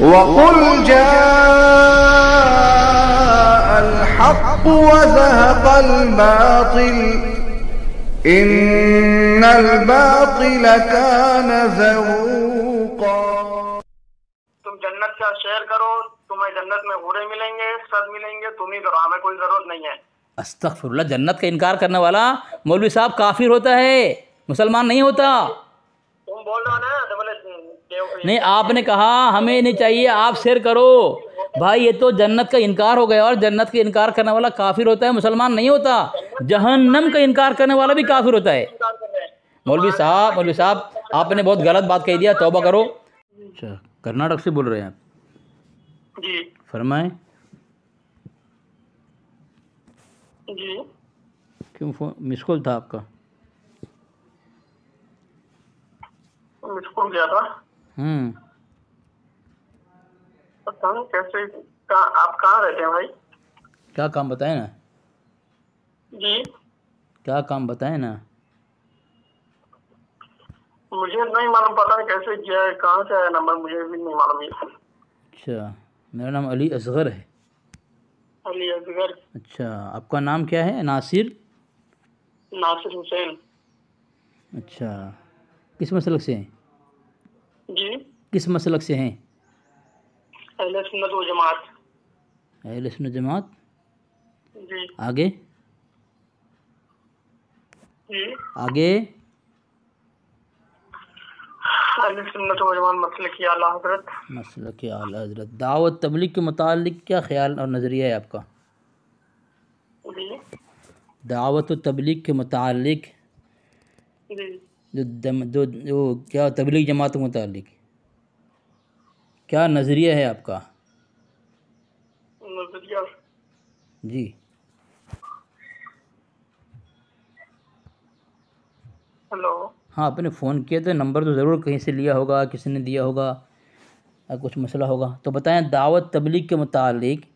وقل جاء الحق وزهق الباطل إن الباطل كان زهوقا तुम जन्नत का शेयर करो तुम्हें जन्नत में हूरे मिलेंगे सब मिलेंगे तुम ही करो हमें कोई ज़रूरत नहीं है अस्तफरल्ला जन्नत का इनकार करने वाला मौलवी साहब काफिर होता है मुसलमान नहीं होता तुम बोल रहे हो ना नहीं आपने कहा हमें नहीं चाहिए आप शेर करो भाई ये तो जन्नत का इनकार हो गया और जन्नत का इनकार करने वाला काफिर होता है मुसलमान नहीं होता जहन्नम का इनकार करने वाला भी काफिर होता है मौलवी साहब मौलवी साहब आपने बहुत गलत बात कह दिया तोबा करो अच्छा कर्नाटक से बोल रहे हैं आप जी फरमाए क्यों फोन मिस कॉल था आपका मिस कॉल गया था हम्म तो कैसे का, आप कहाँ रहते हैं भाई क्या काम बताए ना जी क्या काम बताए ना मुझे नहीं मालूम पता नहीं कैसे किया है कहाँ से आया नंबर मुझे भी नहीं मालूम अच्छा मेरा नाम अली असगर है अली असगर अच्छा आपका नाम क्या है नासिर नासिर हुसैन अच्छा किस मसलक से हैं जी किस मसलक से हैं अहले सुन्नत व जमात अहले सुन्नत जमात जी आगे जी आगे अहले सुन्नत व जमात मसलक आला हजरत मसलक आला हजरत दावत तबलीग के मुतालिक क्या ख्याल और नज़रिया है आपका जी दावत तबलीग के मुतालिक जी जो दम जो जो क्या तबलीग जमात के मुतल क्या नज़रिया है आपका नजरिया जी हेलो हाँ आपने फ़ोन किया था तो नंबर तो ज़रूर कहीं से लिया होगा किसी ने दिया होगा या कुछ मसला होगा तो बताएं दावत तबलीग के मुतालिक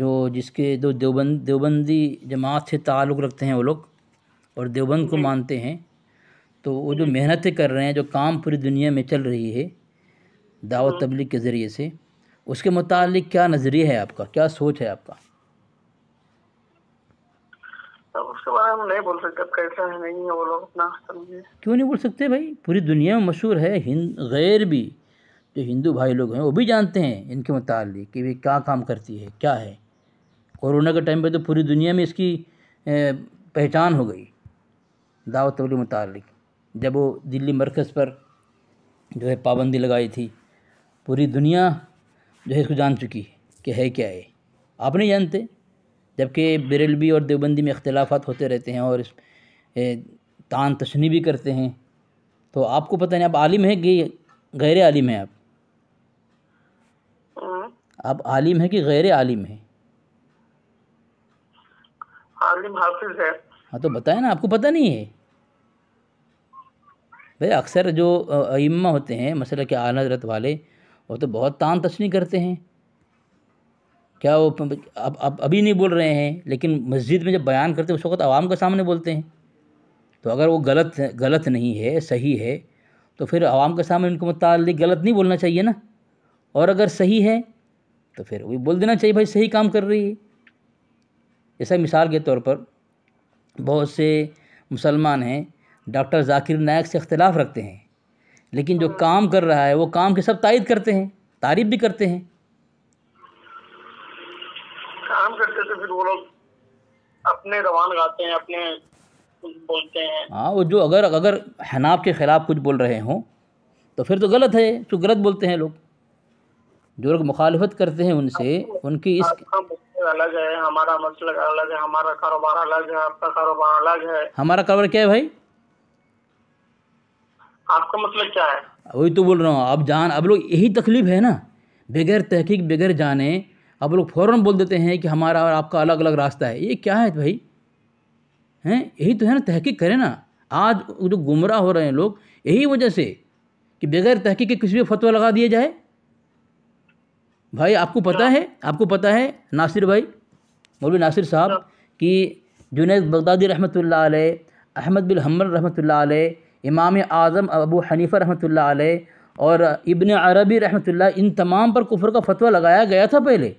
जो जिसके जो देवबंद देवबंदी जमात से ताल्लुक़ रखते हैं वो लोग और देवबंद को मानते हैं तो वो जो मेहनतें कर रहे हैं जो काम पूरी दुनिया में चल रही है दावत हम्म। तबलीग के ज़रिए से उसके मुतालिक क्या नज़रिया है आपका क्या सोच है आपका उसके बारे में नहीं बोल सकते कैसा है नहीं है वो लोग अपना क्यों नहीं बोल सकते भाई पूरी दुनिया में मशहूर है हिंद गैर भी जो हिंदू भाई लोग हैं वो भी जानते हैं इनके मुतालिक कि वे क्या काम करती है क्या है कोरोना के टाइम पे तो पूरी दुनिया में इसकी पहचान हो गई दावत तबली मुतालिक जब वो दिल्ली मरकज़ पर जो है पाबंदी लगाई थी पूरी दुनिया जो है इसको जान चुकी है कि है क्या है आप नहीं जानते जबकि बरेलवी और देवबंदी में अख्तिलाफ़ात होते रहते हैं और इस तान तशनी भी करते हैं तो आपको पता नहीं आप आलिम है कि गैर आलिम है आप हम्म। आप आलिम है कि गैर आलिम है आलिम हाफिज है हाँ तो बताए ना आपको पता नहीं है भाई अक्सर जो इम्मा होते हैं मसल के आला हजरत वाले वो तो बहुत तान तशनी करते हैं क्या वो अब अब अभी नहीं बोल रहे हैं लेकिन मस्जिद में जब बयान करते हैं उस वक्त आवाम के सामने बोलते हैं तो अगर वो गलत गलत नहीं है सही है तो फिर आवाम के सामने उनको मुतल गलत नहीं बोलना चाहिए ना और अगर सही है तो फिर वही बोल देना चाहिए भाई सही काम कर रही है ऐसा मिसाल के तौर पर बहुत से मुसलमान हैं डॉक्टर जाकिर नायक से अख्तिलाफ़ रखते हैं लेकिन जो काम कर रहा है वो काम के सब तायद करते हैं तारीफ भी करते हैं काम करते तो फिर वो लोग अपने रवान गाते हैं अपने बोलते हैं हाँ वो जो अगर अगर हनाब के ख़िलाफ़ कुछ बोल रहे हों तो फिर तो गलत है तो गलत बोलते हैं लोग जो लोग मुखालफत करते हैं उनसे उनकी इस अलग है हमारा मसला अलग है हमारा कारोबार अलग है आपका कारोबार अलग है हमारा कारोबार क्या है भाई आपका मतलब क्या है वही तो बोल रहा हूँ आप जान अब लोग यही तकलीफ है ना बगैर तहकीक बगैर जाने अब लोग फ़ौर बोल देते हैं कि हमारा और आपका अलग अलग रास्ता है ये क्या है भाई हैं यही तो है ना तहकीक करें ना आज जो गुमराह हो रहे हैं लोग यही वजह से कि बगैर तहकीक के किसी भी फतवा लगा दिया जाए भाई आपको पता है आपको पता है नासिर भाई मौलवी नासिर साहब कि जुनेद बगदादी रहमत अहमद बिल हमर रहमत इमाम आज़म अबू हनीफ़ा रहमत अलैह और इब्न अरबी रहमत इन तमाम पर कुफर का फतवा लगाया गया था पहले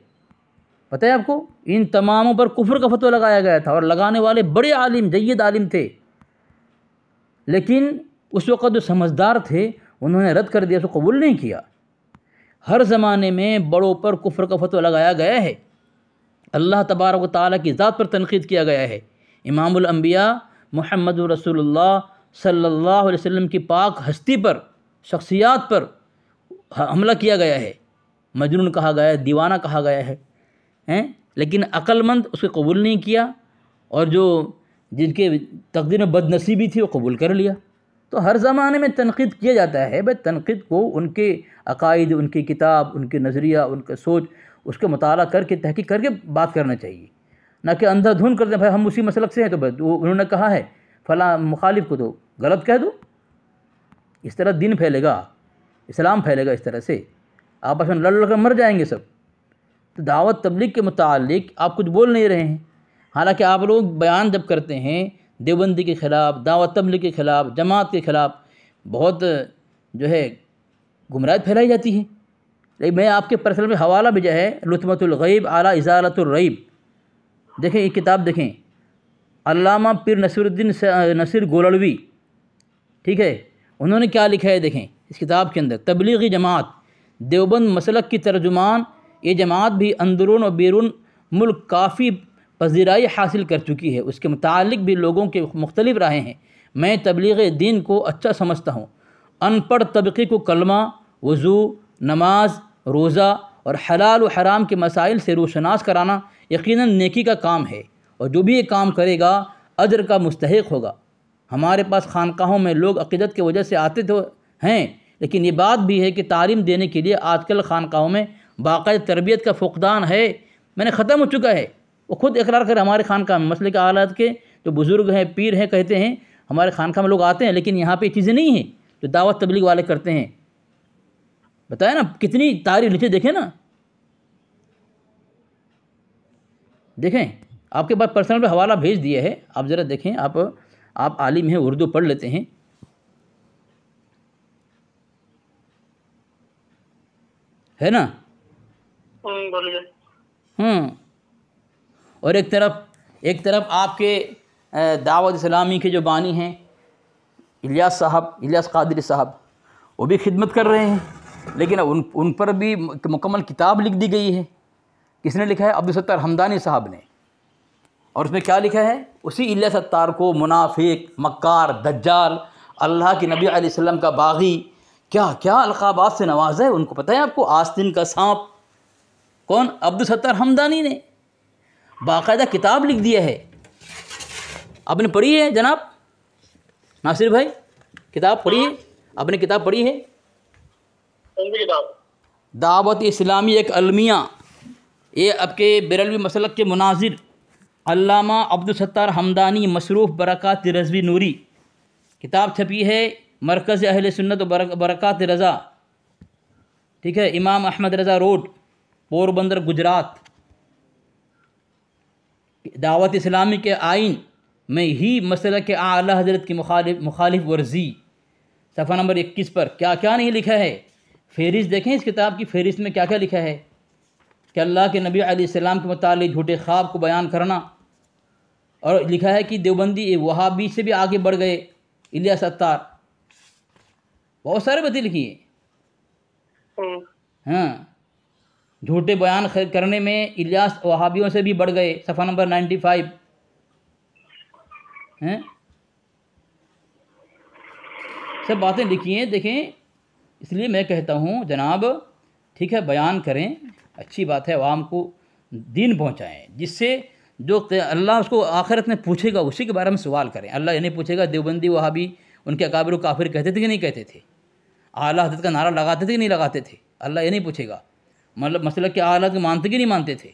पता है आपको इन तमामों पर कुफर का फतवा लगाया गया था और लगाने वाले बड़े आलिम जैद आलिम थे लेकिन उस वक़्त जो समझदार थे उन्होंने रद्द कर दिया उसको कबूल नहीं किया हर ज़माने में बड़ों पर कुफर का फतवा लगाया गया है अल्लाह तबारक ताली की ज़ात पर तनकीद किया गया है इमामबिया महमद सल्लल्लाहु अलैहि वसल्लम की पाक हस्ती पर शख्सियात पर हमला किया गया है मजनून कहा गया है दीवाना कहा गया है हैं लेकिन अक्लमंद उसे कबूल नहीं किया और जो जिनके तकदीर में बदनसीबी थी वो कबूल कर लिया तो हर ज़माने में तनकीद किया जाता है भाई तनकीद को उनके अकायद उनकी किताब उनके नज़रिया उनका सोच उसका मताल करके तहकीक करके बात करना चाहिए ना कि अंधाधुंध करते भाई हम उसी मसलक से हैं तो उन्होंने कहा है फला मुखालिफ को दो गलत कह दो इस तरह दिन फैलेगा इस्लाम फैलेगा इस तरह से आपस में लड़ लड़ कर मर जाएंगे सब तो दावत तबलीग के मुतालिक आप कुछ बोल नहीं रहे हैं हालांकि आप लोग बयान जब करते हैं देवबंदी के ख़िलाफ़ दावत तबलीग के ख़िलाफ़ जमात के ख़िलाफ़ बहुत जो है गुमराह फैलाई जाती है लेकिन मैं आपके पर्सनल में हवाला भेजा है गैब आला इजारतुलरैब देखें ये किताब देखें अलामा पिर नसीरुद्दीन नसीर गोलड़वी ठीक है उन्होंने क्या लिखा है देखें इस किताब के अंदर तबलीगी जमात देवबंद मसलक की तर्जुमान ये जमात भी अंदरून और बैरून मुल्क काफ़ी पजीराई हासिल कर चुकी है उसके मुतालिक भी लोगों के मुख्तलिफ राय हैं मैं तबलीग दीन को अच्छा समझता हूँ अनपढ़ तबके को कलमा वज़ू नमाज रोज़ा और हलाल व हराम के मसाइल से रोशनास कराना यकीनन नेकी का काम है और जो भी ये काम करेगा अजर का मुस्तक होगा हमारे पास खानकाहों में लोग अकीदत की वजह से आते तो हैं लेकिन ये बात भी है कि तालीम देने के लिए आजकल खानकाहों में बाकायद तरबियत का फुकदान है मैंने ख़त्म हो चुका है वो खुद इकरार कर हमारे खानका में मसले के आलात के जो बुज़ुर्ग हैं पीर हैं कहते हैं हमारे खानका में लोग आते हैं लेकिन यहाँ पर चीज़ें नहीं हैं जो दावत तबलीग वाले करते हैं बताया ना कितनी तारीफ लिखी देखें ना देखें आपके पास पर्सनल पर हवाला भेज दिया है आप ज़रा देखें आप आप आलिम हैं उर्दू पढ़ लेते हैं है ना हम्म, हम्म। और एक तरफ एक तरफ आपके दावत इस्लामी के जो बानी हैं इलियास साहब इलियास कादरी साहब वो भी खिदमत कर रहे हैं लेकिन उन उन पर भी मुकम्मल किताब लिख दी गई है किसने लिखा है अब्दुल सत्तार हमदानी साहब ने और उसमें क्या लिखा है उसी इल्ला सत्तार को मुनाफिक मक्कार दज्जाल अल्लाह के नबी आसम का बागी क्या क्या अलकाबात से नवाजा है उनको पता है आपको आस्तिन का सांप कौन अब्दुल सत्तार हमदानी ने बाकायदा किताब लिख दिया है आपने पढ़ी है जनाब नासिर भाई किताब पढ़ी है आपने किताब पढ़ी है दावत इस्लामी एक अलमिया ये आपके बरलवी मसलक के मुनाजिर अलामा अब्दुलसत्तार हमदानी मसरूफ़ बरक़ात रजवी नूरी किताब छपी है मरकज़ अहल सुन्नत बरक़ात रज़ा ठीक है इमाम अहमद रज़ा रोड पोरबंदर गुजरात दावत इस्लामी के आइन में ही मसल के आला हजरत की मुखालिफ मुखालिफ वर्जी सफ़ा नंबर इक्कीस पर क्या क्या नहीं लिखा है फहरिस्त देखें इस किताब की फहरिस्त में क्या क्या लिखा है कि अल्लाह के नबी आसमाम के मतलब झूठे ख्वाब को बयान करना और लिखा है कि देवबंदी वहाबी से भी आगे बढ़ गए इलिया सत्तार बहुत सारे बती लिखिए हम्म। हाँ झूठे बयान करने में इलियास वहाबियों से भी बढ़ गए सफ़ा नंबर नाइन्टी फाइव हैं सब बातें लिखी हैं देखें इसलिए मैं कहता हूँ जनाब ठीक है बयान करें अच्छी बात है आवाम को दीन पहुँचाएँ जिससे जो अल्लाह उसको आखिरत में पूछेगा उसी के बारे में सवाल करें अल्लाह इन्हें पूछेगा देवबंदी वहाबी उनके अकाबिर काफिर कहते थे कि नहीं कहते थे आला हजरत का नारा लगाते थे कि नहीं लगाते थे अल्लाह ये नहीं पूछेगा मतलब मसला कि आला मानते कि नहीं मानते थे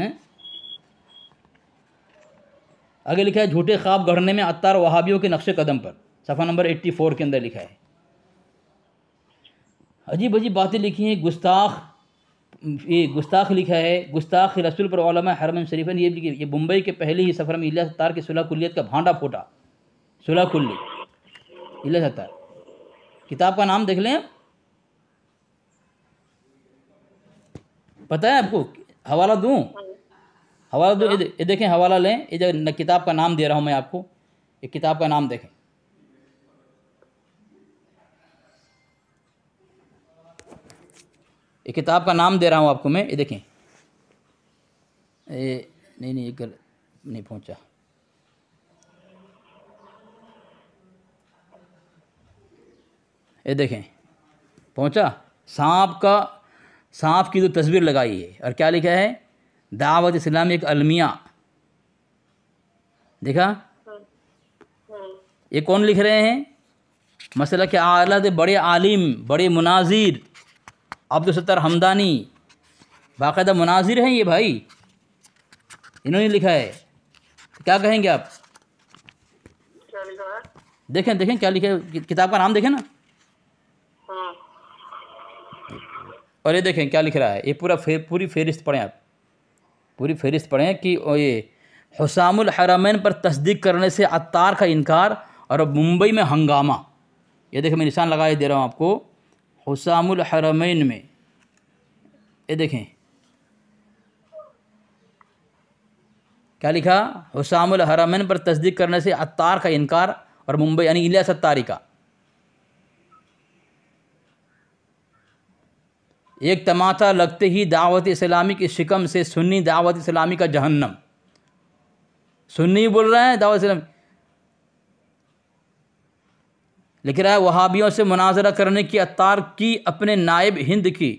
हैं आगे लिखा है झूठे ख्वाब गढ़ने में अतार वहाबियों के नक्श कदम पर सफ़ा नंबर एट्टी फोर के अंदर लिखा है अजीब अजीब बातें लिखी हैं गुस्ताख ये गुस्ताख लिखा है गुस्ताख रसूल पर ओलमा हरमन शरीफ ने ये ये मुंबई के पहले ही सफ़र में इला सत्तार की सुलह कुल्लियत का भांडा फूटा सुलह कुल्ली इला सत्तार किताब का नाम देख लें पता है आपको हवाला दूँ हवाला दूँ ये देखें हवाला लें ये जो किताब का नाम दे रहा हूँ मैं आपको ये किताब का नाम देखें ये किताब का नाम दे रहा हूँ आपको मैं ये देखें ये नहीं नहीं एक नहीं पहुँचा ये देखें पहुँचा सांप का सांप की जो तस्वीर लगाई है और क्या लिखा है दावत इस्लाम एक अलमिया देखा ये कौन लिख रहे हैं मसला के आला बड़े आलिम बड़े मुनाजिर अब्दुलसत्तर हमदानी बाकायदा मुनाजिर हैं ये भाई इन्होंने लिखा है क्या कहेंगे आप देखें देखें क्या लिखे किताब का नाम देखें ना और ये देखें क्या लिख रहा है ये पूरा फे, पूरी फहरिस्त पढ़ें आप पूरी फहरिस्त पढ़ें कि ये हुसामुल हरामैन पर तस्दीक करने से अतार का इनकार और मुंबई में हंगामा ये देखें मैं निशान लगा दे रहा हूँ आपको हुसामुल हरमैन में ये देखें क्या लिखा हुसामुल हरमैन पर तस्दीक करने से अत्तार का इनकार और मुंबई यानी इलिया सत्तारी का एक तमाचा लगते ही दावत इस्लामी की शिकम से सुन्नी दावत इस्लामी का जहन्नम सुन्नी बोल रहे हैं दावत इस्लामी लिख रहा है वहाबियों से मुनाजरा करने की अतार की अपने नायब हिंद की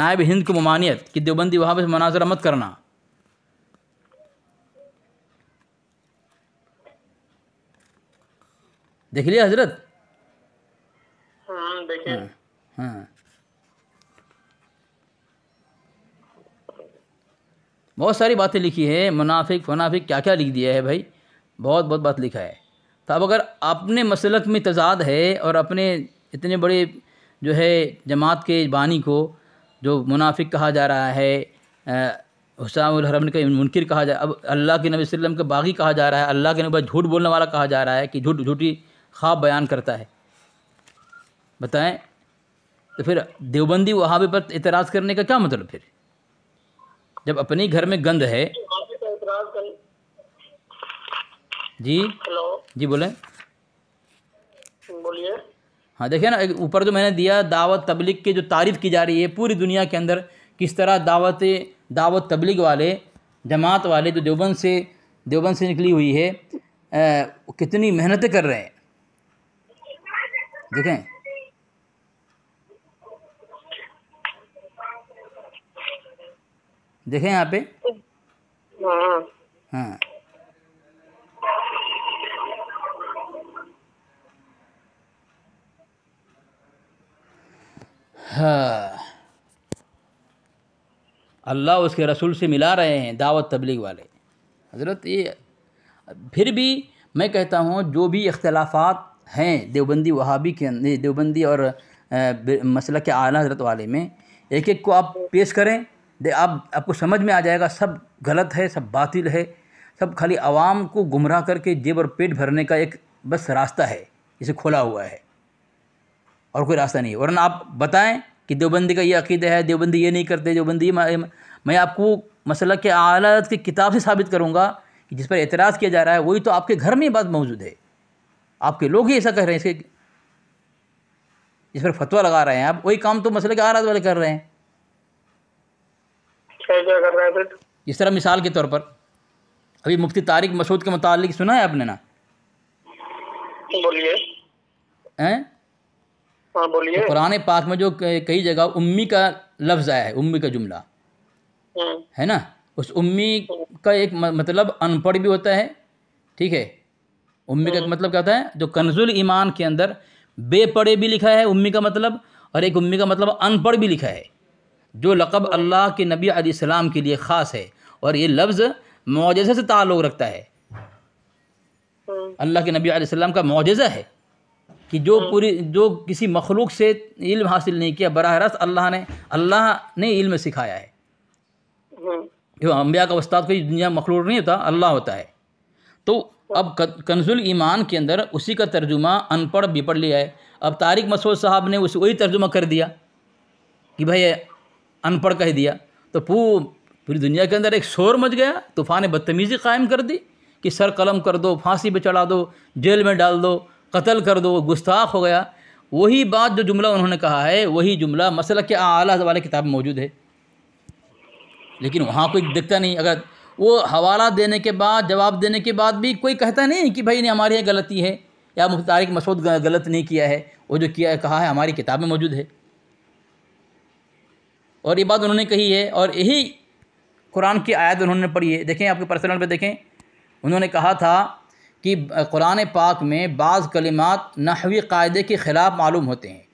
नायब हिंद को ममानियत कि देवबंदी वहाँ से मुनाजरा मत करना देख लिया हजरत हाँ, हाँ, हाँ। बहुत सारी बातें लिखी है मुनाफिक मुनाफिक क्या क्या लिख दिया है भाई बहुत बहुत बात लिखा है तो अब अगर अपने मसलक में तजाद है और अपने इतने बड़े जो है जमात के बानी को जो मुनाफिक कहा जा रहा है हुसामरम का मुनकर कहा जा अब अल्लाह के नबी वसल्लम का बागी कहा जा रहा है अल्लाह के नबी झूठ बोलने वाला कहा जा रहा है कि झूठ झूठी ख्वाब बयान करता है बताएं तो फिर देवबंदी वहाँ पर इतराज़ करने का क्या मतलब फिर जब अपने घर में गंद है जी हेलो जी बोले बोलिए हाँ देखिए ना ऊपर जो मैंने दिया दावत तबलीग की जो तारीफ़ की जा रही है पूरी दुनिया के अंदर किस तरह दावत दावत तबलीग वाले जमात वाले जो देवबंद से देवबंद से निकली हुई है आ, कितनी मेहनत कर रहे हैं देखें देखें यहाँ पे हाँ, हाँ। हाँ अल्लाह उसके रसूल से मिला रहे हैं दावत तबलीग वाले हज़रत ये फिर भी मैं कहता हूँ जो भी इख्तलाफात हैं देवबंदी वहाबी के अंदर देवबंदी और मसल के आला हजरत वाले में एक एक को आप पेश करें दे आप आपको समझ में आ जाएगा सब गलत है सब बातिल है सब खाली आवाम को गुमराह करके जेब और पेट भरने का एक बस रास्ता है इसे खोला हुआ है और कोई रास्ता नहीं है वरना आप बताएं कि देवबंदी का ये अकीदा है देवबंदी ये नहीं करते देवबंदी मैं आपको मसला के आला की किताब से साबित करूँगा कि जिस पर एतराज़ किया जा रहा है वही तो आपके घर में बात मौजूद है आपके लोग ही ऐसा कह रहे हैं इसके इस पर फतवा लगा रहे हैं आप वही काम तो मसले के आला वाले कर रहे हैं इस तरह मिसाल के तौर पर अभी मुफ्ती तारिक मसूद के मुतालिक सुना है आपने ना बोलिए हाँ बोलिए तो पाक में जो कई जगह उम्मी का लफ्ज़ आया है उम्मी का जुमला हम्म। है ना उस उम्मी का एक मतलब अनपढ़ भी होता है ठीक है उम्मी का हम्म। मतलब क्या होता है जो कंजुल ईमान के अंदर बेपढ़े भी लिखा है उम्मी का मतलब और एक उम्मी का मतलब अनपढ़ भी लिखा है जो लक़ब हम्म। अल्लाह के नबी आसमाम के लिए ख़ास है और ये लफ्ज़ मुआजे से ताल्लुक़ रखता है अल्लाह के नबी आलाम का मुआजा है कि जो हम्म। पूरी जो किसी मखलूक से इल्म हासिल नहीं किया बरह रस्त अल्लाह ने अल्लाह ने इल्म सिखाया है हम्म। जो अम्बिया का उस्ताद कोई दुनिया मखलूक नहीं होता अल्लाह होता है तो अब हम्म। कंजुल ईमान के अंदर उसी का तर्जुमा अनपढ़ बिपढ़ लिया है अब तारिक मसूद साहब ने उस वही तर्जुमा कर दिया कि भाई अनपढ़ कह दिया तो पू पूरी दुनिया के अंदर एक शोर मच गया तूफ़ान बदतमीज़ी कायम कर दी कि सर कलम कर दो फांसी पर चढ़ा दो जेल में डाल दो कत्ल कर दो गुस्ताख हो गया वही बात जो जुमला उन्होंने कहा है वही जुमला मसल के आला वाले किताब में मौजूद है लेकिन वहाँ कोई दिखता नहीं अगर वो हवाला देने के बाद जवाब देने के बाद भी कोई कहता नहीं कि भाई ने हमारे यहाँ गलती है या मुख्तारिक मसूद गलत नहीं किया है वो जो किया कहा है हमारी किताब में मौजूद है और ये बात उन्होंने कही है और यही कुरान की आयत उन्होंने पढ़ी है देखें आपके पर्सनल पे देखें उन्होंने कहा था कि कुरान पाक में बाज़ कलिमात नहवी कायदे के ख़िलाफ़ मालूम होते हैं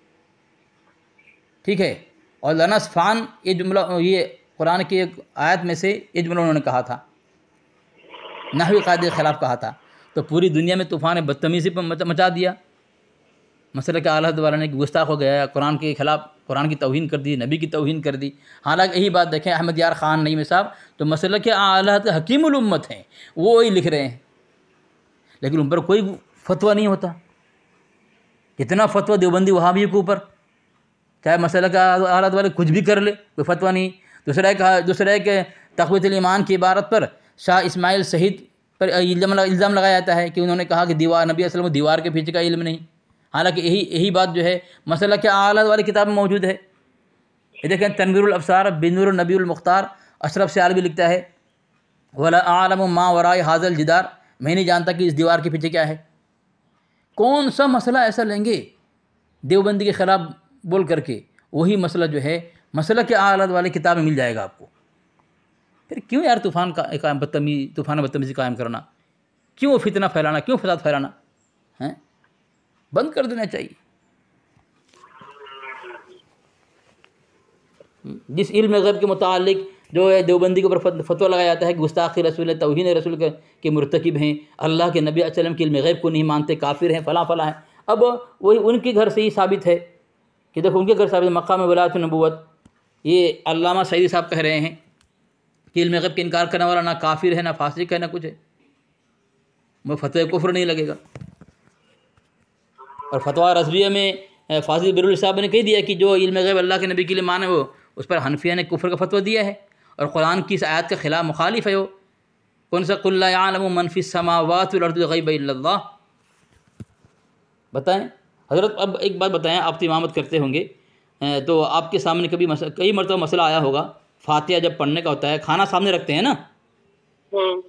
ठीक है और लनसफ़ान ये जुमला ये कुरान की एक आयत में से ये जुमला उन्होंने कहा था नहवी कायदे के ख़िलाफ़ कहा था तो पूरी दुनिया में तूफ़ान बदतमीज़ी पर मचा दिया मसल के आला वाला ने गुस्ताख हो गया कुरान के ख़िलाफ़ कुरान की तोहन कर दी नबी की तोहन कर दी हालांकि यही बात देखें अहमद यार ख़ान नईम साहब तो मसल के आला उम्मत हैं वो वही लिख रहे हैं लेकिन उन पर कोई फतवा नहीं होता कितना फतवा देवबंदी भी के ऊपर चाहे मसल का आलात वाले कुछ भी कर ले कोई फतवा नहीं दूसरा एक दूसरा एक तकवीत ईमान की इबारत पर शाह इसमाइल सहीद पर इल्ज़ाम लगाया जाता है कि उन्होंने कहा कि दीवार नबी असलम दीवार के पीछे का इल्म नहीं हालांकि यही यही बात जो है मसला के आलात वाली किताब में मौजूद है ये देखें तनवीरअबसार बिनूर नबीलमुख्तार अशरफ से आलवी लिखता है वाला आलम माँ वरा हाजल जिदार मैं नहीं जानता कि इस दीवार के पीछे क्या है कौन सा मसला ऐसा लेंगे देवबंदी के ख़िलाफ़ बोल करके वही मसला जो है मसला के आलात वाले किताब में मिल जाएगा आपको फिर क्यों यार तूफ़ान का एक बदतमी तूफ़ान बदतमीजी कायम करना क्यों फितना फैलाना क्यों फसाद फैलाना हैं बंद कर देना चाहिए जिस इल्म गैब के मुतालिक जो है देवबंदी के ऊपर फतवा लगाया जाता है कि गुस्ताखी रसूल तोहन रसूल के, के मरतकब हैं अल्लाह के नबी असलम के गैब को नहीं मानते काफिर हैं फ़लाँ फ़लाँ हैं अब वही उनके घर से ही साबित है कि देखो उनके घर साबित मक्का में वलात नबूत ये अलामा सईदी साहब कह रहे हैं कि इल्म गैब के इनकार करने वाला ना काफिर है ना फासिक है ना कुछ है मैं फतह कुफर नहीं लगेगा और फतवा रसबिया में फाजिल बिरुल साहब ने कह दिया कि जो इल्म गैब अल्लाह के नबी के लिए माने वो उस पर हनफिया ने कुफर का फतवा दिया है और कुरान की इस आयत के ख़िलाफ़ मुखालिफ है वो कौन सा कुल्लाम मनफ़ी बताएं हज़रत अब एक बात बताएं आप तो इमामत करते होंगे तो आपके सामने कभी मस, कई मरतबा मसला आया होगा फातिहा जब पढ़ने का होता है खाना सामने रखते हैं ना हाँ।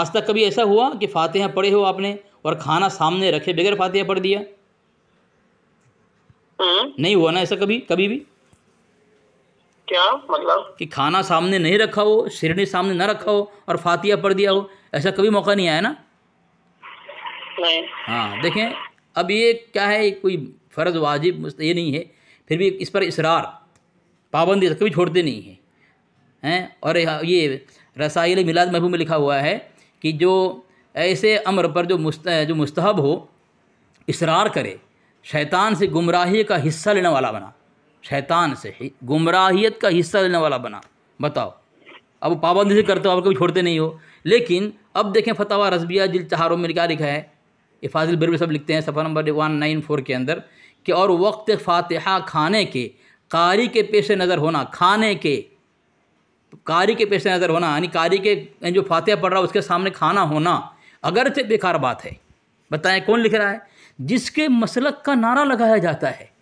आज तक कभी ऐसा हुआ कि फातिहा पढ़े हो आपने और खाना सामने रखे बगैर फातिहा पढ़ दिया हाँ। नहीं हुआ ना ऐसा कभी कभी भी क्या मतलब कि खाना सामने नहीं रखा हो शिरडी सामने ना रखा हो और फातिया पढ़ दिया हो ऐसा कभी मौका नहीं आया ना नहीं हाँ देखें अब ये क्या है कोई फ़र्ज़ वाजिब ये नहीं है फिर भी इस पर इसरार पाबंदी कभी छोड़ते नहीं हैं हैं और ये रसाइल मिलाद महबूब में लिखा हुआ है कि जो ऐसे अमर पर जो मुस्त जो मुस्तहब हो इसरार करे शैतान से गुमराही का हिस्सा लेने वाला बना शैतान से गुमराहियत का हिस्सा लेने वाला बना बताओ अब पाबंदी से करते हो आप कभी छोड़ते नहीं हो लेकिन अब देखें फतवा रसबिया जिल चहारों में क्या लिखा है ये फाजिल बिर सब लिखते हैं सफ़ा नंबर वन नाइन फोर के अंदर कि और वक्त फातहा खाने के कारी के पेश नज़र होना खाने के कारी के पेश नज़र होना यानी कारी के जो फातह पढ़ रहा है उसके सामने खाना होना अगरचे बेकार बात है बताएं कौन लिख रहा है जिसके मसलक का नारा लगाया जाता है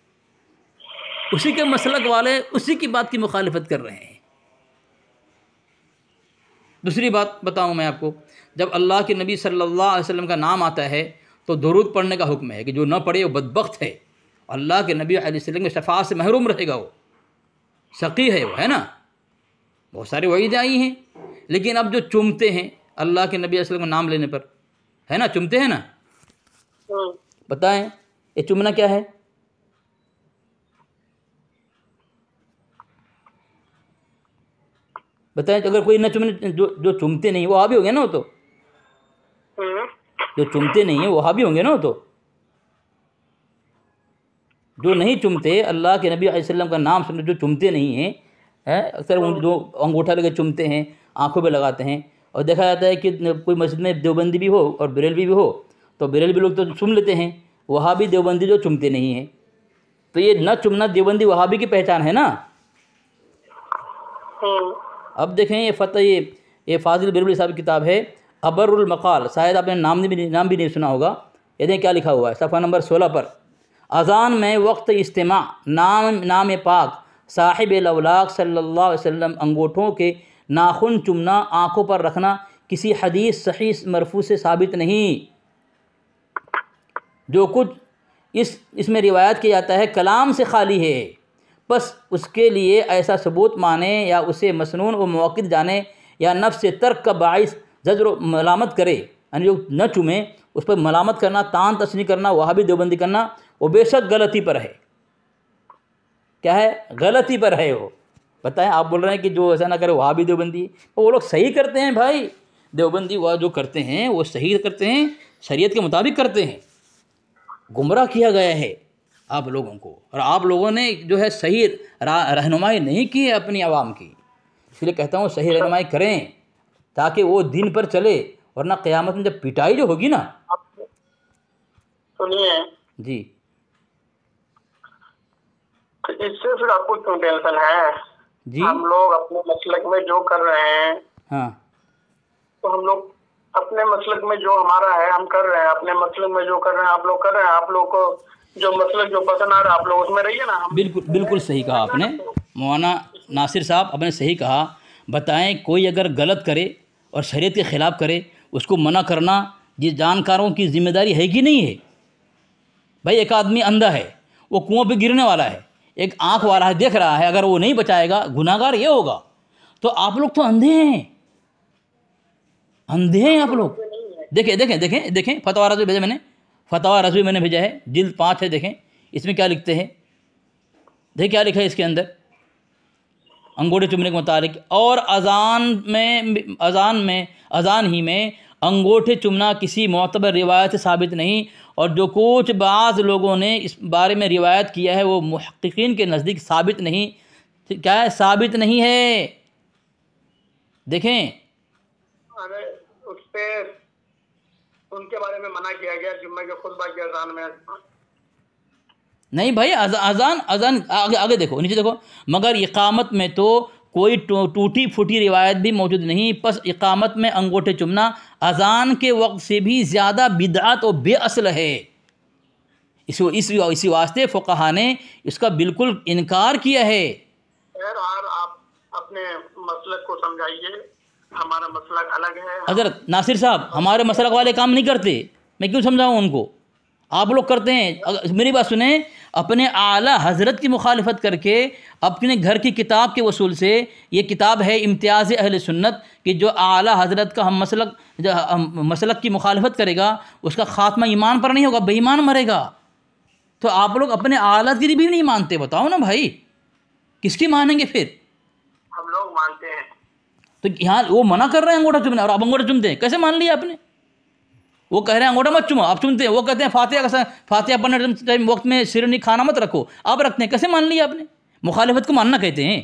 उसी के मसलक वाले उसी की बात की मुखालफत कर रहे हैं दूसरी बात बताऊं मैं आपको जब अल्लाह के नबी सल्लल्लाहु अलैहि वसल्लम का नाम आता है तो दरूद पढ़ने का हुक्म है कि जो न पढ़े वो बदबख्त है अल्लाह के नबी वसल्लम के शफा से महरूम रहेगा वो सकी है वो है ना बहुत सारे वहीदें आई हैं लेकिन अब जो चुमते हैं अल्लाह के नबी वसल्लम का नाम लेने पर है ना चुमते हैं ना हाँ। बताएं ये चुमना क्या है बताए अगर कोई न चुमने जो जो चुमते नहीं वो हावी होंगे ना वो तो हम्म। जो चुमते नहीं है वो हावी होंगे ना वो तो जो नहीं चुमते अल्लाह के नबी वसल्लम का नाम सुन जो चुमते नहीं हैं है अक्सर उन जो अंगूठा लेकर चुमते हैं आँखों पर लगाते हैं और देखा जाता है कि कोई मस्जिद में देवबंदी भी हो और बरेलवी भी हो तो बरेलवी लोग तो चुम लेते हैं वहाँ भी देवबंदी जो चुमते नहीं हैं तो ये न चुमना देवबंदी वहाँ भी की पहचान है ना हम्म। अब देखें ये फ़तह ये ये फाजिल बिरबली साहब की किताब है अबरमकाल शायद आपने नाम भी नाम भी नहीं सुना होगा ये देखें क्या लिखा हुआ है सफ़ा नंबर सोलह पर अजान में वक्त इज्तम नाम नाम पाक साहिब लवलाक सल्ला वसम अंगूठों के नाखुन चुमना आँखों पर रखना किसी हदीस सही मरफू से साबित नहीं जो कुछ इस इसमें रिवायत किया जाता है कलाम से खाली है बस उसके लिए ऐसा सबूत माने या उसे मसनून व मौक़ जाने या नफ़ से तर्क का बायस जजर मलामत करे यानी जो न चुमें उस पर मलामत करना तान तशनी करना वहाँ भी देवबंदी करना वो बेशक गलती पर है क्या है गलती पर है वो बताएं आप बोल रहे हैं कि जो ऐसा ना करे वहाँ भी देवबंदी तो वो लोग सही करते हैं भाई देवबंदी वह जो करते हैं वो सही करते हैं शरीयत के मुताबिक करते हैं गुमराह किया गया है आप लोगों को और आप लोगों ने जो है सही रहनुमाई नहीं की है अपनी आवाम की इसलिए कहता हूँ सही रहनुमाई करें ताकि वो दिन पर चले वरना क़्यामत में जब पिटाई जो होगी ना सुनिए जी तो इससे फिर आपको क्यों टेंशन है जी हम लोग अपने मसलक में जो कर रहे हैं हाँ तो हम लोग अपने मसलक में जो हमारा है हम कर रहे हैं अपने मसलक में जो कर रहे हैं आप लोग कर रहे हैं आप लोग को जो मसलक जो पसंद आ रहा है आप लोग उसमें रहिए ना बिल्कुल बिल्कुल सही कहा आपने मौलाना नासिर साहब आपने सही कहा बताएं कोई अगर गलत करे और शरीयत के ख़िलाफ़ करे उसको मना करना ये जानकारों की जिम्मेदारी है कि नहीं है भाई एक आदमी अंधा है वो कुओं पे गिरने वाला है एक आँख वाला है देख रहा है अगर वो नहीं बचाएगा गुनागार ये होगा तो आप लोग तो अंधे हैं अंधे हैं आप हाँ, लोग देखें देखें देखें देखें फतवा रजवी भेजा मैंने फतवा रजवी मैंने भेजा है जिल्द पाँच है देखें इसमें क्या लिखते हैं देखिए क्या लिखा है इसके अंदर अंगूठे चुमने के मुतालिक और अजान में अजान में अजान ही में अंगूठे चुमना किसी मोतबर रिवायत से साबित नहीं और जो कुछ बाज़ लोगों ने इस बारे में रिवायत किया है वो महक्कीन के नज़दीक साबित नहीं क्या है साबित नहीं है देखें पे उनके बारे में मना किया गया जुम्मे के खुतबा की अजान में नहीं भाई अजान अजान आगे आगे देखो नीचे देखो मगर इकामत में तो कोई टूटी फूटी रिवायत भी मौजूद नहीं बस इकामत में अंगूठे चुमना अजान के वक्त से भी ज़्यादा बिदात और बेअसल है इस इस इसी वास्ते फ़ोकहा ने इसका बिल्कुल इनकार किया है आप अपने मसलक को समझाइए हमारा मसला अलग है हजरत नासिर साहब हमारे मसलक वाले काम नहीं करते मैं क्यों समझाऊँ उनको आप लोग करते हैं मेरी बात सुने अपने आला हजरत की मुखालफत करके अपने घर की किताब के वसूल से ये किताब है इम्तियाज़ अहल सुन्नत कि जो आला हजरत का हम मसलक मसलक की मुखालफत करेगा उसका ख़ात्मा ईमान पर नहीं होगा बेईमान मरेगा तो आप लोग अपने आला गिरी भी नहीं मानते बताओ ना भाई किसकी मानेंगे फिर तो यहाँ वो मना कर रहे हैं अंगूठा चुमने और आप अंगूठा चुमते हैं कैसे मान लिया आपने वो कह रहे हैं अंगूठा मत चुमो आप चुमते हैं वो कहते हैं फातिया का फातिया पन्ने टाइम वक्त में नहीं खाना मत रखो आप रखते हैं कैसे मान लिया आपने मुखालफत को मानना कहते हैं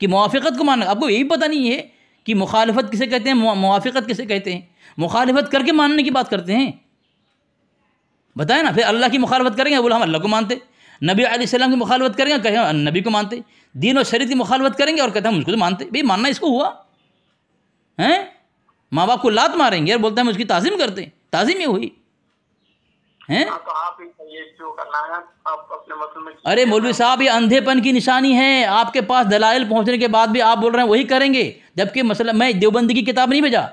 कि मुआफ़त को मानना आपको यही पता नहीं है कि मुखालफत किसे कहते हैं मुआफ़त किसे कहते हैं मुखालफत करके मानने की बात करते हैं बताए ना फिर अल्लाह की मुखालफत करेंगे बोला हम अल्लाह को मानते नबी आलम की मुखालफत करेंगे कहें नबी को मानते दीन और शरीर की मुखालफत करेंगे और कहते हैं हम उसको तो मानते भाई मानना इसको हुआ हैं माँ बाप को लात मारेंगे यार बोलते हैं उसकी ताजिम करते ताजिम ही हुई हैं है अरे मौलवी साहब ये अंधेपन की निशानी है आपके पास दलाइल पहुंचने के बाद भी आप बोल रहे हैं वही करेंगे जबकि मसला मैं देवबंदी की किताब नहीं भेजा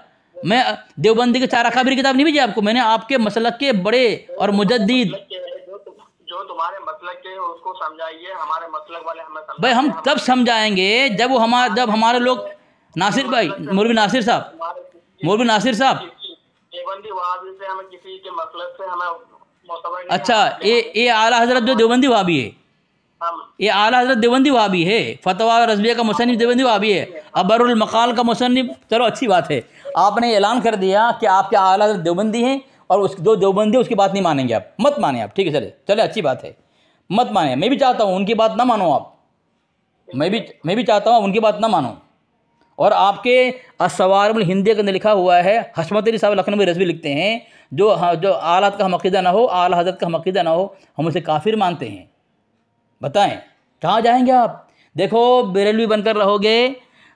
मैं देवबंदी के चारा खाबरी किताब नहीं भेजी आपको मैंने आपके मसलक के बड़े और तो मुजद्दीद तो, जो तुम्हारे मतलब के उसको समझाइए हमारे मतलब वाले हमें भाई हम कब समझाएंगे जब वो हमारा जब हमारे लोग नासिर भाई मौलवी नासिर साहब मौलवी नासिर साहब अच्छा ये ये आला हजरत जो देवबंदी भी है ये आला हजरत देवबंदी भी है फतवा रजबिया का मुसनफ़ देवबंदी भी है अबरुल मकाल का मुसनफ़ चलो अच्छी बात है आपने ऐलान कर दिया कि आपके आला हजरत देवबंदी हैं और उस जो देवबंदी उसकी बात नहीं मानेंगे आप मत माने आप ठीक है चले चले अच्छी बात है मत माने मैं भी चाहता हूँ उनकी बात ना मानो आप मैं भी मैं भी चाहता हूँ उनकी बात ना मानो और आपके असवार हिंदी के अंदर लिखा हुआ है हसमत अली साहब लखनऊ रजवी लिखते हैं जो हाँ, जो आलात का मकीदा ना हो आला हजरत का मकीदा ना हो हम उसे काफिर मानते हैं बताएं कहाँ जाएंगे आप देखो बरेलवी बनकर रहोगे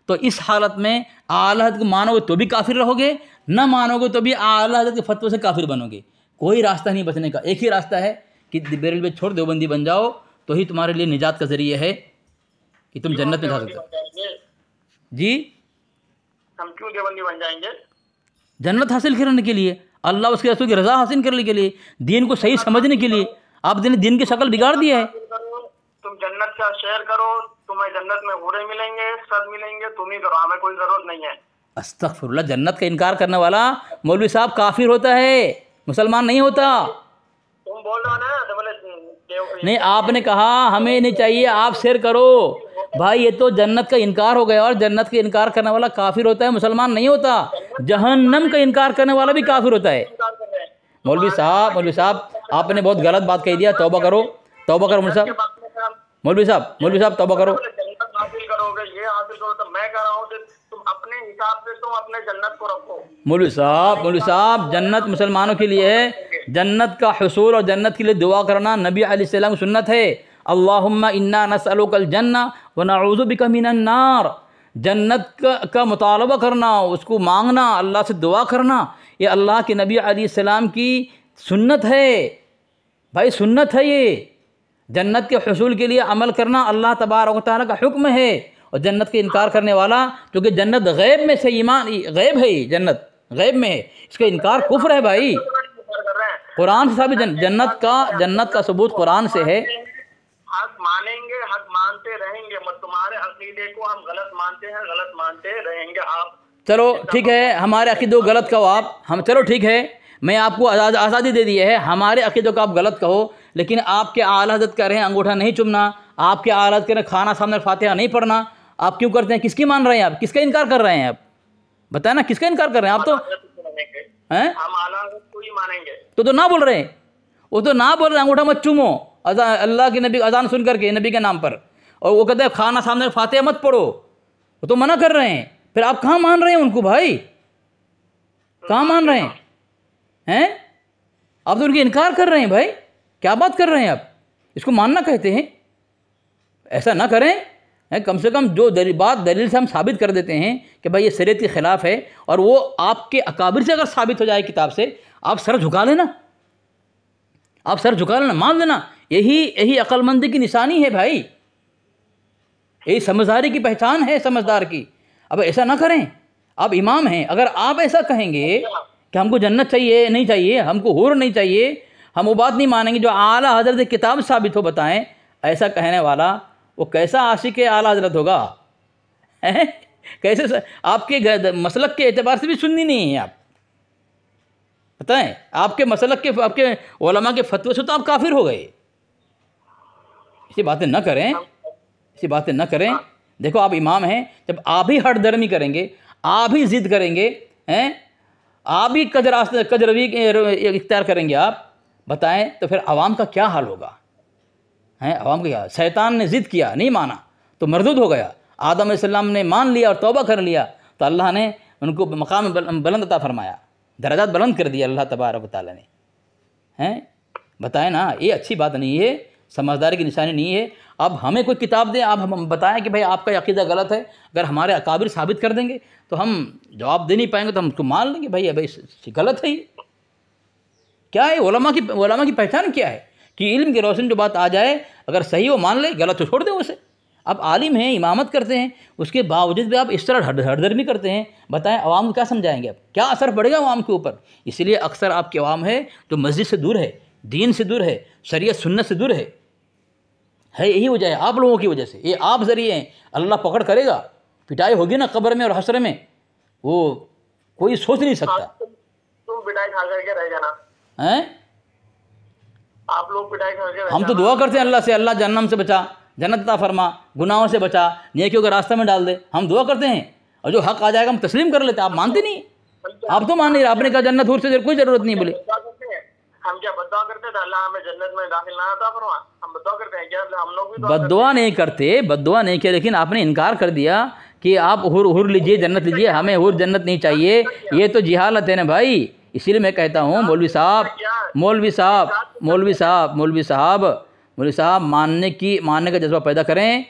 तो इस हालत में आला हजरत को मानोगे तो भी काफिर रहोगे न मानोगे तो भी आला हजरत के फतवे से काफिर बनोगे कोई रास्ता नहीं बचने का एक ही रास्ता है कि बरेलवी छोड़ देवबंदी बन जाओ तो ही तुम्हारे लिए निजात का ज़रिए है कि तुम जन्नत में जा सकते हो जी हम क्यों देवबंदी बन जाएंगे जन्नत हासिल करने के लिए अल्लाह उसके रसूल की रजा हासिल करने के लिए दीन को सही समझने के लिए आपने दीन की शक्ल बिगाड़ दिया है तुम जन्नत का शेयर करो तुम्हें जन्नत में घोड़े मिलेंगे सब मिलेंगे तुम ही करो हमें कोई ज़रूरत नहीं है अस्तफुल्ला जन्नत का इनकार करने वाला मौलवी साहब काफिर होता है मुसलमान नहीं होता तुम बोल रहे हो ना तो नहीं आपने कहा हमें नहीं चाहिए आप शेयर करो भाई ये तो जन्नत का इनकार हो गया और जन्नत का इनकार करने वाला काफिर होता है मुसलमान नहीं होता जहन्नम का इनकार करने वाला भी काफिर होता है मौलवी साहब मौलवी साहब आपने बहुत गलत बात कह दिया तोबा करो तोबा करो मौलवी साहब मौलवी साहब मौलवी साहब तोबा करो मौलवी साहब मौलवी साहब जन्नत मुसलमानों के लिए है जन्नत का हसूल और जन्नत के लिए दुआ करना नबी सलाम सुन्नत है अल्लाम इन्ना नसलकल जन्ना व नाउज़ नार जन्नत का, का मुतालबा करना उसको मांगना अल्लाह से दुआ करना ये अल्लाह के नबी आसमाम की सुन्नत है भाई सुन्नत है ये जन्नत के हसूल के लिए अमल करना अल्लाह तबारक का हुक्म है और जन्नत के इनकार करने वाला क्योंकि जन्नत गैब में से ईमान गैब है जन्नत गैब में है इसका इनकार कुफ्र है भाई कुरान से साबित जन्नत का जन्नत का सबूत कुरान से है मानेंगे अकीदे को हम गलत मानते हैं गलत मानते रहेंगे आप चलो ठीक है हमारे अकीदों गलत कहो आप हम चलो ठीक है मैं आपको आज़ाद आज़ादी दे दी है हमारे अकीदों को आप गलत कहो लेकिन आपके आला हजरत कह रहे हैं अंगूठा नहीं चुमना आपके आला कह रहे हैं खाना सामने फातिहा नहीं पढ़ना आप क्यों करते हैं किसकी मान रहे हैं आप किसका इनकार कर रहे हैं आप बताए ना किसका इनकार कर रहे हैं आप तो हैं तो तो ना बोल रहे हैं वो तो ना बोल रहे हैं अंगूठा मत चुमो अजा अल्लाह के नबी अजान सुन करके नबी के नाम पर और वो कहते हैं खाना सामने फाते मत पढ़ो वो तो मना कर रहे हैं फिर आप कहाँ मान रहे हैं उनको भाई कहाँ मान रहे हैं हैं आप तो उनके इनकार कर रहे हैं भाई क्या बात कर रहे हैं आप इसको मानना कहते हैं ऐसा ना करें है कम से कम जो दलील बात दलील से हम साबित कर देते हैं कि भाई ये शरीत के ख़िलाफ़ है और वो आपके अकाबिर से अगर साबित हो जाए किताब से आप सर झुका लेना आप सर झुका लेना मान लेना यही यही अक्लमंदी की निशानी है भाई ये समझदारी की पहचान है समझदार की अब ऐसा ना करें आप इमाम हैं अगर आप ऐसा कहेंगे कि हमको जन्नत चाहिए नहीं चाहिए हमको हुर नहीं चाहिए हम वो बात नहीं मानेंगे जो आला हजरत किताब साबित हो बताएं ऐसा कहने वाला वो कैसा आशिक आला हजरत होगा है कैसे सा? आपके मसलक के एतबार से भी सुननी नहीं है आप बताएं आपके मसलक के आपके ओलमा के फतवे से तो आप काफिर हो गए ऐसी बातें ना करें ऐसी बातें ना करें देखो आप इमाम हैं जब आप ही दर्मी करेंगे आप ही ज़िद करेंगे हैं आप ही कज रास्ते इख्तियार करेंगे आप बताएं तो फिर आवाम का क्या हाल होगा हैं आवाम का क्या शैतान ने ज़िद किया नहीं माना तो मरदूद हो गया आदम सलाम ने मान लिया और तोबा कर लिया तो अल्लाह ने उनको मकाम बुलंद अता फरमाया दराजात बुलंद कर दिया अल्लाह तबारक ताली ने हैं बताए ना ये अच्छी बात नहीं है समझदारी की निशानी नहीं है अब हमें कोई किताब दें आप हम बताएं कि भाई आपका अकीदा गलत है अगर हमारे अकाबिर साबित कर देंगे तो हम जवाब दे नहीं पाएंगे तो हम उसको मान लेंगे भाई भाई गलत है ये क्या है ओलमा की ओलमा की पहचान क्या है कि इल्म की रोशन जो बात आ जाए अगर सही हो मान ले गलत तो छोड़ दे उसे आप आलिम हैं इमामत करते हैं उसके बावजूद भी आप इस तरह हरदर्मी करते हैं बताएं आवाम को क्या समझाएंगे आप क्या असर पड़ेगा आवाम के ऊपर इसलिए अक्सर आपकी आवाम है जो मस्जिद से दूर है दीन से दूर है शरीय सुन्नत से दूर है है यही वजह है आप लोगों की वजह से ये आप ज़रिए हैं अल्लाह पकड़ करेगा पिटाई होगी ना कब्र में और हसर में वो कोई सोच नहीं सकता हाँ, तुम पिटाई खा करके रह जाना हैं आप लोग पिटाई खा करके हम तो दुआ करते हैं अल्लाह से अल्लाह जहन्नम से बचा जन्नत ता फरमा गुनाहों से बचा नेकियों के रास्ते में डाल दे हम दुआ करते हैं और जो हक आ जाएगा हम तस्लीम कर लेते आप मानते नहीं आप तो मान नहीं रहे आपने कहा जन्नत हूर से कोई जरूरत नहीं बोले हम क्या बदवा करते थे तो अल्लाह हमें जन्नत में दाखिल ना था फरमा बदुआ मतलब तो नहीं करते बदुआ नहीं किया लेकिन आपने इनकार कर दिया कि आप हुर हुर लीजिए जन्नत लीजिए हमें हुर जन्नत नहीं चाहिए ये तो जिहालत है ना भाई इसीलिए मैं कहता हूँ मौलवी साहब मौलवी साहब मौलवी साहब मौलवी साहब मौलवी साहब मानने की मानने का जज्बा पैदा करें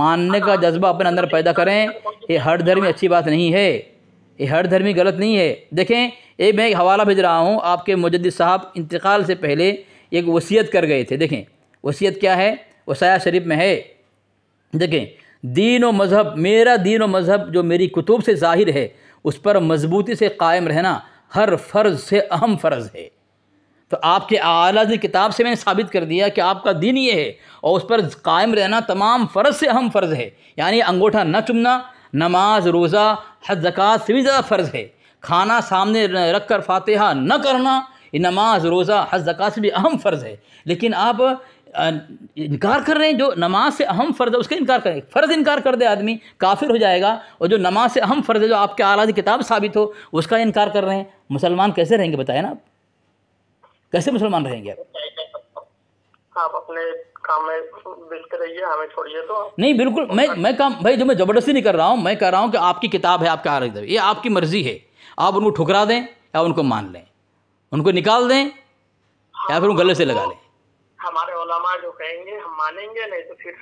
मानने का जज्बा अपने अंदर पैदा करें ये हर धर्मी अच्छी बात नहीं है ये हर धर्मी गलत नहीं है देखें ये मैं हवाला भेज रहा हूँ आपके मुजद साहब इंतकाल से पहले एक वसीयत कर गए थे देखें वसीयत क्या है वसाया शरीफ में है देखें दीन व मज़हब मेरा दीन व मज़हब जो मेरी कुतुब से ज़ाहिर है उस पर मजबूती से कायम रहना हर फ़र्ज़ से अहम फ़र्ज़ है तो आपके आला ने किताब से मैंने साबित कर दिया कि आपका दिन ये है और उस पर कायम रहना तमाम फ़र्ज़ से अहम फ़र्ज़ है यानी अंगूठा न चुमना नमाज रोज़ा हज जक़ात से भी ज़्यादा फ़र्ज़ है खाना सामने रख कर फातहा न करना नमाज रोज़ा हज जक़ात से भी अहम फ़र्ज़ है लेकिन आप इनकार कर रहे हैं जो नमाज से अहम फ़र्ज़ है उसका इनकार करें फ़र्ज़ इनकार कर दे आदमी काफिर हो जाएगा और जो नमाज से अहम फ़र्ज़ है जो आपके आलाद किताब साबित हो उसका इनकार कर रहे हैं मुसलमान कैसे रहेंगे बताए ना आप कैसे मुसलमान रहेंगे आप अपने काम में रहिए हमें छोड़िए तो नहीं बिल्कुल मैं मैं काम भाई जो मैं ज़बरदस्ती नहीं कर रहा हूँ मैं कह रहा हूँ कि आपकी किताब है आपके आरज ये आपकी मर्ज़ी है आप उनको ठुकरा दें या उनको मान लें उनको निकाल दें या फिर उन गले से लगा लें जो कहेंगे हम मानेंगे नहीं तो फिर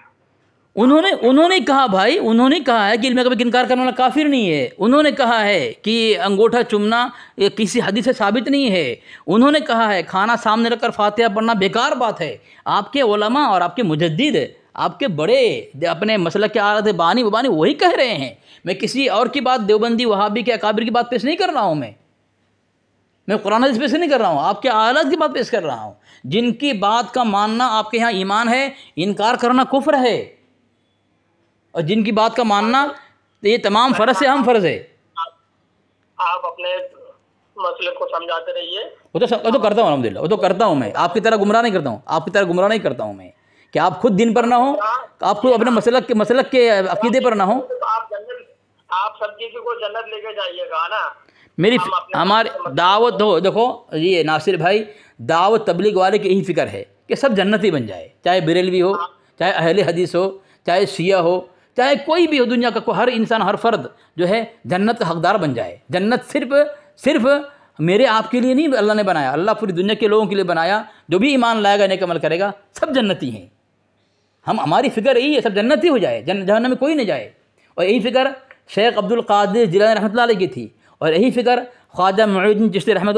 उन्होंने उन्होंने कहा भाई उन्होंने कहा है कि इल्म कभी इनकार करने वाला काफिर नहीं है उन्होंने कहा है कि अंगूठा चुमना ये किसी हदीस से साबित नहीं है उन्होंने कहा है खाना सामने रखकर फातिहा पढ़ना बेकार बात है आपके ओलमा और आपके मुजद्दीद आपके बड़े अपने मसल के आ रहे थे बानी वबानी वही कह रहे हैं मैं किसी और की बात देवबंदी वहाबी के अकाबिर की बात पेश नहीं कर रहा हूँ मैं मैं कुरान पेश नहीं कर रहा हूँ आपके आलत की बात पेश कर रहा हूँ जिनकी बात का मानना आपके यहाँ ईमान है इनकार करना कुफ्र है और जिनकी बात का मानना तो ये तमाम फ़र्ज से हम फ़र्ज है आप, अपने मसले को समझाते रहिए वो तो सब, वो तो करता हूँ अलहमदिल्ला वो तो करता हूँ मैं आपकी तरह गुमराह नहीं करता हूँ आपकी तरह गुमराह नहीं करता हूँ मैं कि आप खुद दिन पर ना हो आप खुद अपने मसलक के मसलक के अकीदे पर ना हो आप जन्नत आप सब किसी को जन्नत लेके जाइएगा ना मेरी हमारे दावत हो देखो ये नासिर भाई दावत तबलीग वाले की यही फ़िक्र है कि सब जन्नती बन जाए चाहे बरेलवी हो हाँ। चाहे अहल हदीस हो चाहे शिया हो चाहे कोई भी हो दुनिया का हर इंसान हर फर्द जो है जन्नत का हकदार बन जाए जन्नत सिर्फ सिर्फ मेरे आपके लिए नहीं अल्लाह ने बनाया अल्लाह पूरी दुनिया के लोगों के लिए बनाया जो भी ईमान लाएगा नेक अमल करेगा सब जन्नती हैं हम हमारी फ़िक्र यही है सब जन्नती हो जाए जन में कोई नहीं जाए और यही फ़िक्र शेख अब्दुल कादिर जिला रहमत की थी और यही फ़िक्र ख्वाजा मुद्दीन चिश्ती रहमत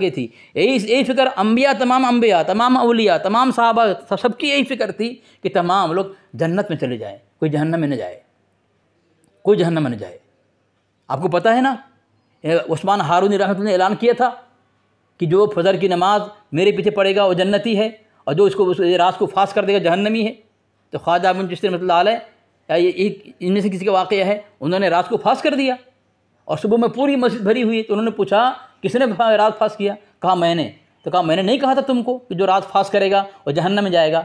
की थी यही यही फ़िक्र अम्बिया तमाम अम्बिया तमाम अलिया तमाम साहबा सब सबकी यही फ़िक्र थी कि तमाम लोग जन्नत में चले जाएँ कोई जहन्नम में न जाए कोई जहन्नम में न जाए आपको पता है ना उस्मान हारून रहमत ने ऐलान किया था कि जो फजर की नमाज़ मेरे पीछे पड़ेगा वो जन्नती है और जो इसको उस रास को फास कर देगा जहन्नमी है तो ख्वाजा अबिन चिश्ती रहमत इनमें से किसी का वाक़ है उन्होंने रास को फास कर दिया और सुबह में पूरी मस्जिद भरी हुई तो उन्होंने पूछा किसने रात फास्ट किया कहा मैंने तो कहा मैंने नहीं कहा था तुमको कि जो रात फास्ट करेगा वो जहन्नम में जाएगा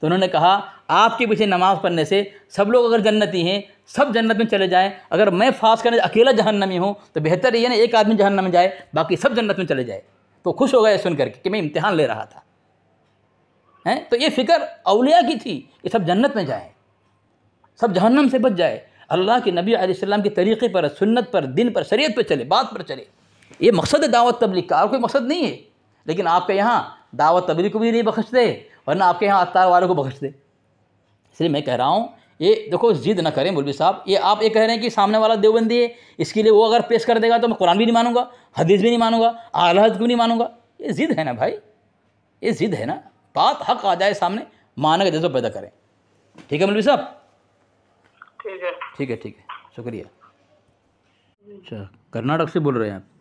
तो उन्होंने कहा आपके पीछे नमाज़ पढ़ने से सब लोग अगर जन्नती हैं सब जन्नत में चले जाएँ अगर मैं फास्ट करने अकेला जहन्न में हूँ तो बेहतर ये ना एक आदमी जहन्नम में जाए बाकी सब जन्नत में चले जाए तो खुश हो गए सुन करके कि मैं इम्तहान ले रहा था हैं तो ये फ़िक्र अलिया की थी कि सब जन्नत में जाए सब जहन्नम से बच जाए अल्लाह के नबी आसम के तरीक़े पर सुन्नत पर दिन पर शरीत पर चले बात पर चले ये मकसद है दावत तबलीग का और कोई मकसद नहीं है लेकिन आपके यहाँ दावत तबलीग को भी नहीं बख्शते वरना आपके यहाँ अतार वालों को बख्शते इसलिए मैं कह रहा हूँ ये देखो जिद ना करें मौलवी साहब ये आप ये कह रहे हैं कि सामने वाला देवबंदी है इसके लिए वो अगर पेश कर देगा तो मैं कुरान भी नहीं मानूंगा हदीस भी नहीं मानूंगा आला हद भी नहीं मानूंगा ये जिद है ना भाई ये जिद है ना बात हक आ जाए सामने मानक जज्बा तो पैदा करें ठीक है मौलवी साहब ठीक है ठीक है शुक्रिया अच्छा कर्नाटक से बोल रहे हैं आप